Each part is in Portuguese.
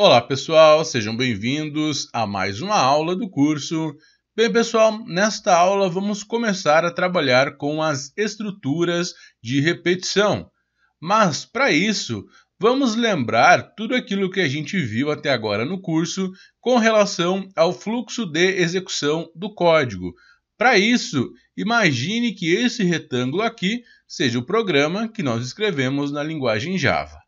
Olá pessoal, sejam bem-vindos a mais uma aula do curso. Bem pessoal, nesta aula vamos começar a trabalhar com as estruturas de repetição. Mas para isso, vamos lembrar tudo aquilo que a gente viu até agora no curso com relação ao fluxo de execução do código. Para isso, imagine que esse retângulo aqui seja o programa que nós escrevemos na linguagem Java.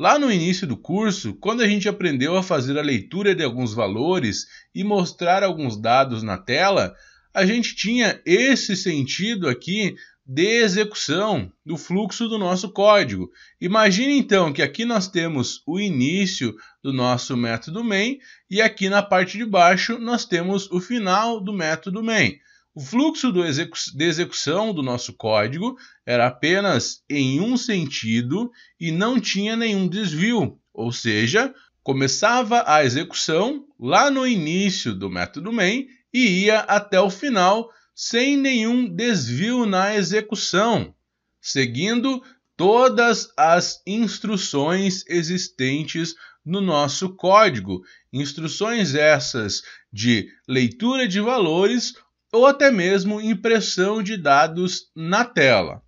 Lá no início do curso, quando a gente aprendeu a fazer a leitura de alguns valores e mostrar alguns dados na tela, a gente tinha esse sentido aqui de execução do fluxo do nosso código. Imagine então que aqui nós temos o início do nosso método main e aqui na parte de baixo nós temos o final do método main. O fluxo execu de execução do nosso código era apenas em um sentido e não tinha nenhum desvio, ou seja, começava a execução lá no início do método main e ia até o final sem nenhum desvio na execução, seguindo todas as instruções existentes no nosso código, instruções essas de leitura de valores ou até mesmo impressão de dados na tela.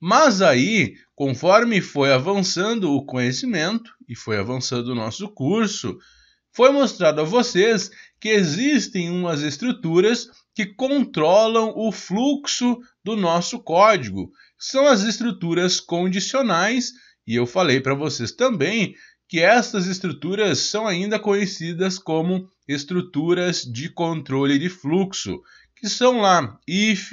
Mas aí, conforme foi avançando o conhecimento e foi avançando o nosso curso, foi mostrado a vocês que existem umas estruturas que controlam o fluxo do nosso código. São as estruturas condicionais, e eu falei para vocês também que estas estruturas são ainda conhecidas como estruturas de controle de fluxo, que são lá if,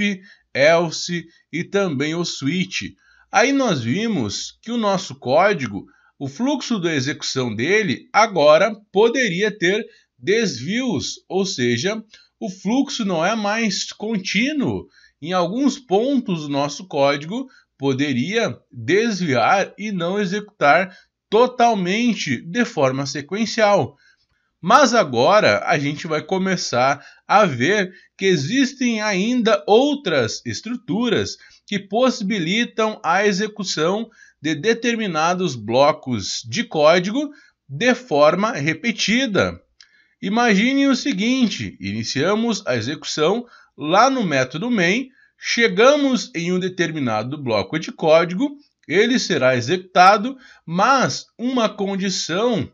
else e também o switch. Aí nós vimos que o nosso código, o fluxo da execução dele agora poderia ter desvios, ou seja, o fluxo não é mais contínuo. Em alguns pontos o nosso código poderia desviar e não executar totalmente de forma sequencial. Mas agora a gente vai começar a ver que existem ainda outras estruturas que possibilitam a execução de determinados blocos de código de forma repetida. Imaginem o seguinte: iniciamos a execução lá no método main, chegamos em um determinado bloco de código, ele será executado, mas uma condição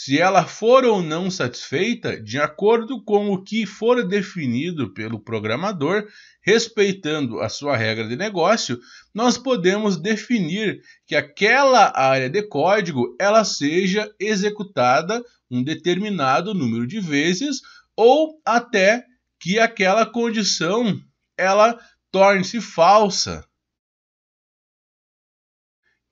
se ela for ou não satisfeita de acordo com o que for definido pelo programador, respeitando a sua regra de negócio, nós podemos definir que aquela área de código ela seja executada um determinado número de vezes ou até que aquela condição ela torne-se falsa,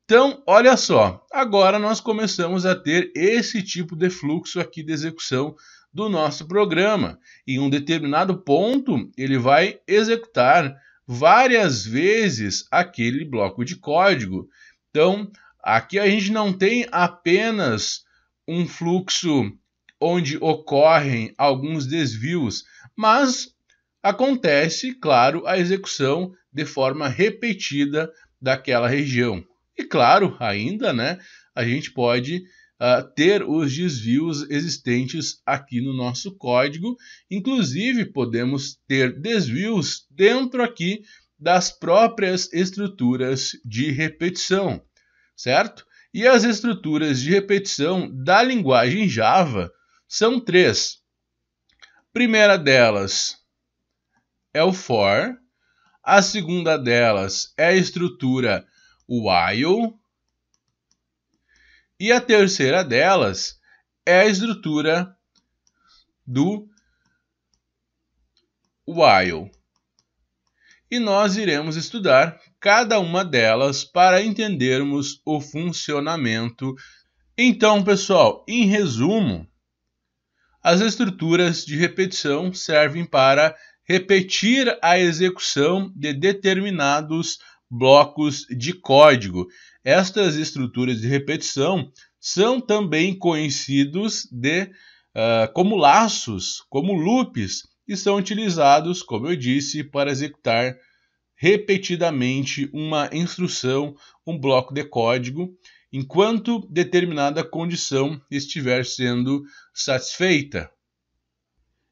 então, olha só, agora nós começamos a ter esse tipo de fluxo aqui de execução do nosso programa. Em um determinado ponto, ele vai executar várias vezes aquele bloco de código. Então, aqui a gente não tem apenas um fluxo onde ocorrem alguns desvios, mas acontece, claro, a execução de forma repetida daquela região. E claro, ainda, né, a gente pode uh, ter os desvios existentes aqui no nosso código. Inclusive, podemos ter desvios dentro aqui das próprias estruturas de repetição, certo? E as estruturas de repetição da linguagem Java são três. A primeira delas é o for, a segunda delas é a estrutura while. E a terceira delas é a estrutura do while. E nós iremos estudar cada uma delas para entendermos o funcionamento. Então, pessoal, em resumo, as estruturas de repetição servem para repetir a execução de determinados blocos de código. Estas estruturas de repetição são também conhecidos de, uh, como laços, como loops, e são utilizados, como eu disse, para executar repetidamente uma instrução, um bloco de código, enquanto determinada condição estiver sendo satisfeita.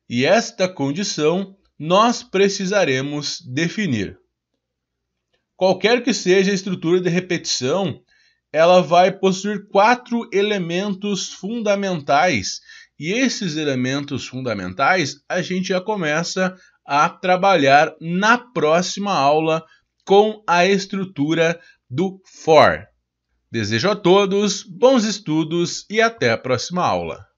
E esta condição nós precisaremos definir. Qualquer que seja a estrutura de repetição, ela vai possuir quatro elementos fundamentais. E esses elementos fundamentais a gente já começa a trabalhar na próxima aula com a estrutura do for. Desejo a todos bons estudos e até a próxima aula.